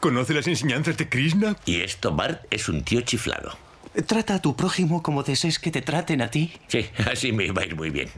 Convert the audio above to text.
¿Conoce las enseñanzas de Krishna? Y esto, Bart, es un tío chiflado. Trata a tu prójimo como desees que te traten a ti. Sí, así me va a ir muy bien.